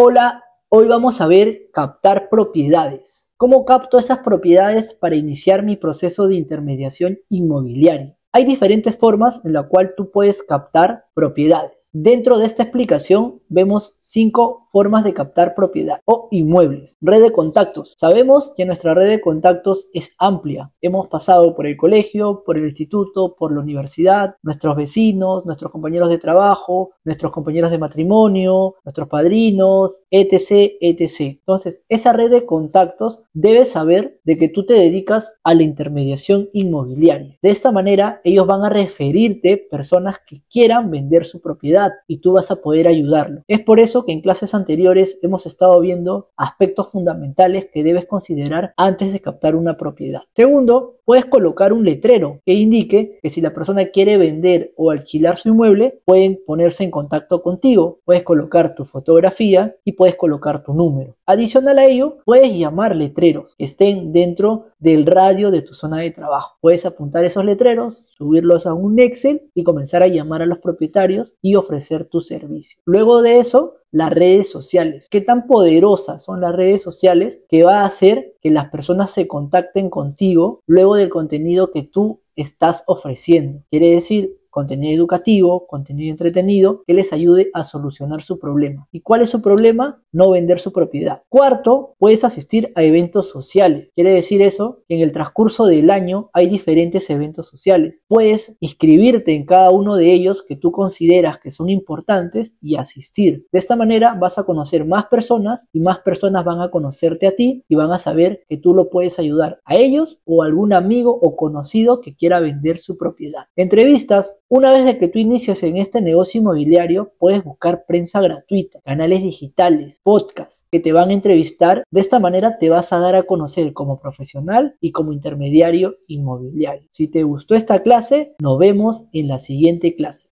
Hola, hoy vamos a ver captar propiedades. ¿Cómo capto esas propiedades para iniciar mi proceso de intermediación inmobiliaria? Hay diferentes formas en la cual tú puedes captar propiedades. Dentro de esta explicación vemos cinco formas de captar propiedad o inmuebles. Red de contactos. Sabemos que nuestra red de contactos es amplia. Hemos pasado por el colegio, por el instituto, por la universidad, nuestros vecinos, nuestros compañeros de trabajo, nuestros compañeros de matrimonio, nuestros padrinos, etc, etc. Entonces, esa red de contactos debe saber de que tú te dedicas a la intermediación inmobiliaria. De esta manera ellos van a referirte personas que quieran vender su propiedad y tú vas a poder ayudarlo. Es por eso que en clases anteriores hemos estado viendo aspectos fundamentales que debes considerar antes de captar una propiedad. Segundo, puedes colocar un letrero que indique que si la persona quiere vender o alquilar su inmueble, pueden ponerse en contacto contigo. Puedes colocar tu fotografía y puedes colocar tu número. Adicional a ello, puedes llamar letreros que estén dentro del radio de tu zona de trabajo. Puedes apuntar esos letreros, subirlos a un Excel y comenzar a llamar a los propietarios y ofrecer tu servicio. Luego de eso, las redes sociales. ¿Qué tan poderosas son las redes sociales que va a hacer que las personas se contacten contigo luego del contenido que tú estás ofreciendo? Quiere decir, contenido educativo, contenido entretenido que les ayude a solucionar su problema. ¿Y cuál es su problema? No vender su propiedad. Cuarto, puedes asistir a eventos sociales. Quiere decir eso que en el transcurso del año hay diferentes eventos sociales. Puedes inscribirte en cada uno de ellos que tú consideras que son importantes y asistir. De esta manera vas a conocer más personas y más personas van a conocerte a ti y van a saber que tú lo puedes ayudar a ellos o a algún amigo o conocido que quiera vender su propiedad. Entrevistas, una vez que tú inicias en este negocio inmobiliario, puedes buscar prensa gratuita, canales digitales, podcasts que te van a entrevistar. De esta manera te vas a dar a conocer como profesional y como intermediario inmobiliario. Si te gustó esta clase, nos vemos en la siguiente clase.